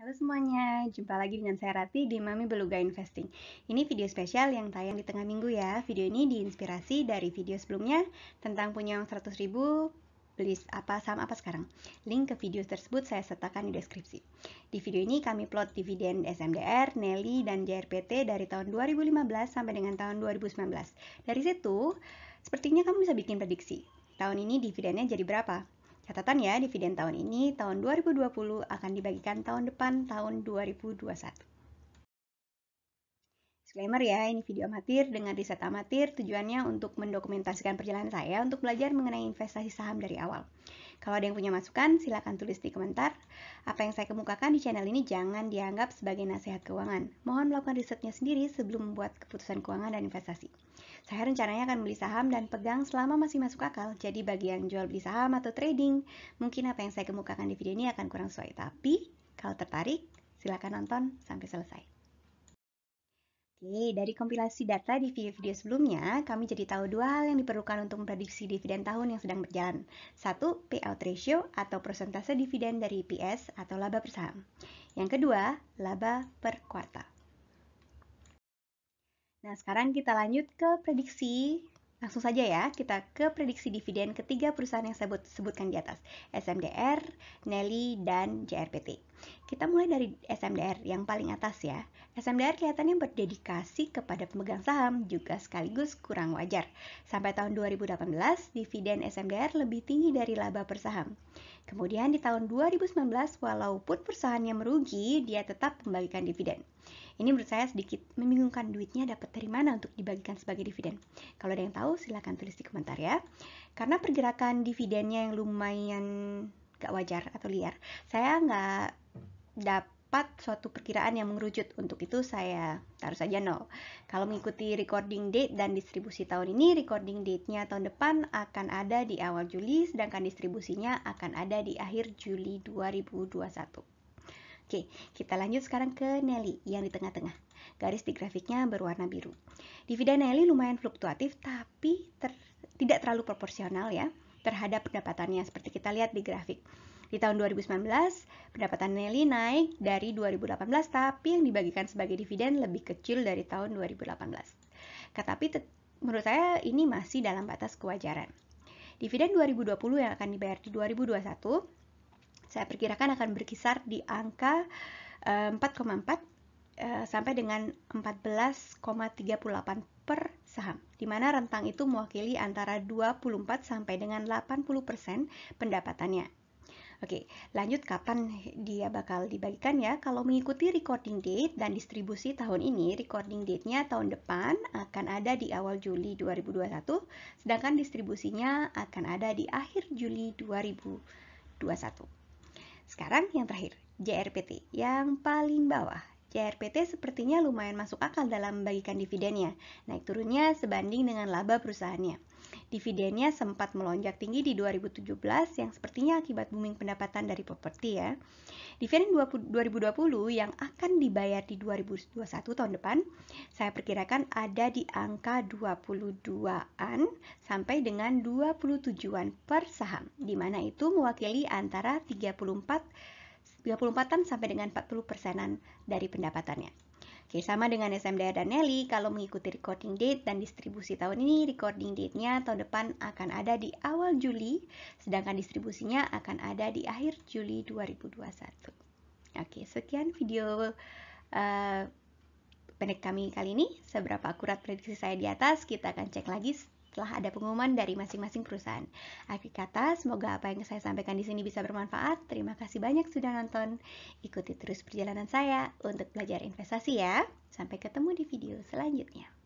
Halo semuanya, jumpa lagi dengan saya Rati di Mami Beluga Investing. Ini video spesial yang tayang di tengah minggu ya. Video ini diinspirasi dari video sebelumnya tentang punya uang 100 ribu, beli apa saham apa sekarang. Link ke video tersebut saya sertakan di deskripsi. Di video ini kami plot dividen SMDR, Nelly, dan JRPT dari tahun 2015 sampai dengan tahun 2019. Dari situ, sepertinya kamu bisa bikin prediksi. Tahun ini dividennya jadi berapa? Catatan ya, dividen tahun ini tahun 2020 akan dibagikan tahun depan tahun 2021. Disclaimer ya, ini video amatir dengan riset amatir tujuannya untuk mendokumentasikan perjalanan saya untuk belajar mengenai investasi saham dari awal. Kalau ada yang punya masukan, silakan tulis di komentar. Apa yang saya kemukakan di channel ini jangan dianggap sebagai nasihat keuangan. Mohon melakukan risetnya sendiri sebelum membuat keputusan keuangan dan investasi. Saya rencananya akan beli saham dan pegang selama masih masuk akal. Jadi bagi yang jual beli saham atau trading, mungkin apa yang saya kemukakan di video ini akan kurang sesuai. Tapi, kalau tertarik, silakan nonton sampai selesai. Oke, dari kompilasi data di video-video sebelumnya, kami jadi tahu dua hal yang diperlukan untuk memprediksi dividen tahun yang sedang berjalan. Satu, payout ratio atau persentase dividen dari EPS atau laba per saham. Yang kedua, laba per kuartal. Nah, sekarang kita lanjut ke prediksi. Langsung saja ya, kita ke prediksi dividen ketiga perusahaan yang saya sebutkan di atas, SMDR, Nelly, dan JRPT. Kita mulai dari SMDR yang paling atas ya. SMDR kelihatannya berdedikasi kepada pemegang saham juga sekaligus kurang wajar. Sampai tahun 2018, dividen SMDR lebih tinggi dari laba per saham. Kemudian di tahun 2019, walaupun perusahaannya merugi, dia tetap membagikan dividen. Ini menurut saya sedikit membingungkan duitnya dapat dari mana untuk dibagikan sebagai dividen. Kalau ada yang tahu, silahkan tulis di komentar ya. Karena pergerakan dividennya yang lumayan gak wajar atau liar, saya nggak dapat suatu perkiraan yang mengerucut. Untuk itu saya taruh saja nol. Kalau mengikuti recording date dan distribusi tahun ini, recording date-nya tahun depan akan ada di awal Juli, sedangkan distribusinya akan ada di akhir Juli 2021. Oke, kita lanjut sekarang ke Nelly yang di tengah-tengah. Garis di grafiknya berwarna biru. Dividen Nelly lumayan fluktuatif tapi ter tidak terlalu proporsional ya terhadap pendapatannya seperti kita lihat di grafik. Di tahun 2019, pendapatan Nelly naik dari 2018 tapi yang dibagikan sebagai dividen lebih kecil dari tahun 2018. Tetapi menurut saya ini masih dalam batas kewajaran. Dividen 2020 yang akan dibayar di 2021 saya perkirakan akan berkisar di angka 4,4 eh, eh, sampai dengan 14,38 per saham, di mana rentang itu mewakili antara 24 sampai dengan 80% persen pendapatannya. Oke, lanjut kapan dia bakal dibagikan ya? Kalau mengikuti recording date dan distribusi tahun ini, recording date-nya tahun depan akan ada di awal Juli 2021, sedangkan distribusinya akan ada di akhir Juli 2021. Sekarang yang terakhir, JRPT, yang paling bawah. JRPT sepertinya lumayan masuk akal dalam membagikan dividennya, naik turunnya sebanding dengan laba perusahaannya. Dividennya sempat melonjak tinggi di 2017 yang sepertinya akibat booming pendapatan dari properti ya. Dividen 2020 yang akan dibayar di 2021 tahun depan saya perkirakan ada di angka 22-an sampai dengan 27-an per saham di mana itu mewakili antara 34 34-an sampai dengan 40 persenan dari pendapatannya. Oke, sama dengan SMDR dan Nelly, kalau mengikuti recording date dan distribusi tahun ini, recording date-nya tahun depan akan ada di awal Juli, sedangkan distribusinya akan ada di akhir Juli 2021. Oke, sekian video uh, pendek kami kali ini. Seberapa akurat prediksi saya di atas, kita akan cek lagi telah ada pengumuman dari masing-masing perusahaan. Akhir kata, semoga apa yang saya sampaikan di sini bisa bermanfaat. Terima kasih banyak sudah nonton. Ikuti terus perjalanan saya untuk belajar investasi ya. Sampai ketemu di video selanjutnya.